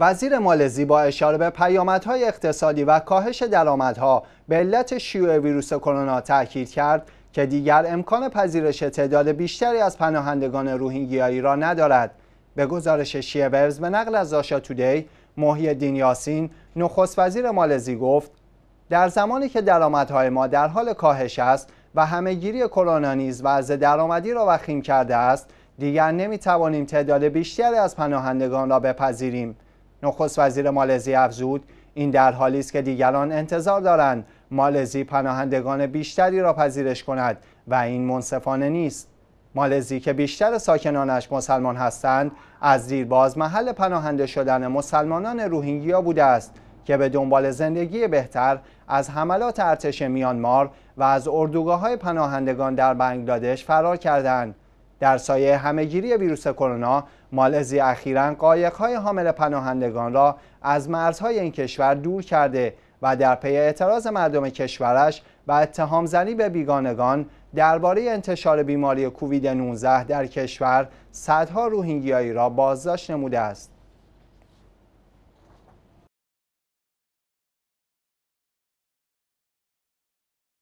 وزیر مالزی با اشاره به پیامدهای اقتصادی و کاهش درآمدها به علت شیوع ویروس کرونا تاکید کرد که دیگر امکان پذیرش تعداد بیشتری از پناهندگان روهینگیایی را ندارد به گزارش شیبرز به نقل از آشا تودی محی دین یاسین نخست وزیر مالزی گفت در زمانی که درآمدهای ما در حال کاهش است و همهگیری کرونا نیز وضع درآمدی را وخیم کرده است دیگر نمیتوانیم تعداد بیشتری از پناهندگان را بپذیریم نخست وزیر مالزی افزود این در حالی است که دیگران انتظار دارند مالزی پناهندگان بیشتری را پذیرش کند و این منصفانه نیست مالزی که بیشتر ساکنانش مسلمان هستند از دیرباز محل پناهنده شدن مسلمانان روهینگیا بوده است که به دنبال زندگی بهتر از حملات ارتش میانمار و از اردوگاه های پناهندگان در بنگلادش فرار کردند در سایه همهگیری ویروس کرونا مالزی اخیرا قایقهای حامل پناهندگان را از مرزهای این کشور دور کرده و در پی اعتراض مردم کشورش و اتهام زنی به بیگانگان درباره انتشار بیماری کووید 19 در کشور صدها روهینگیایی را بازداشت نموده است.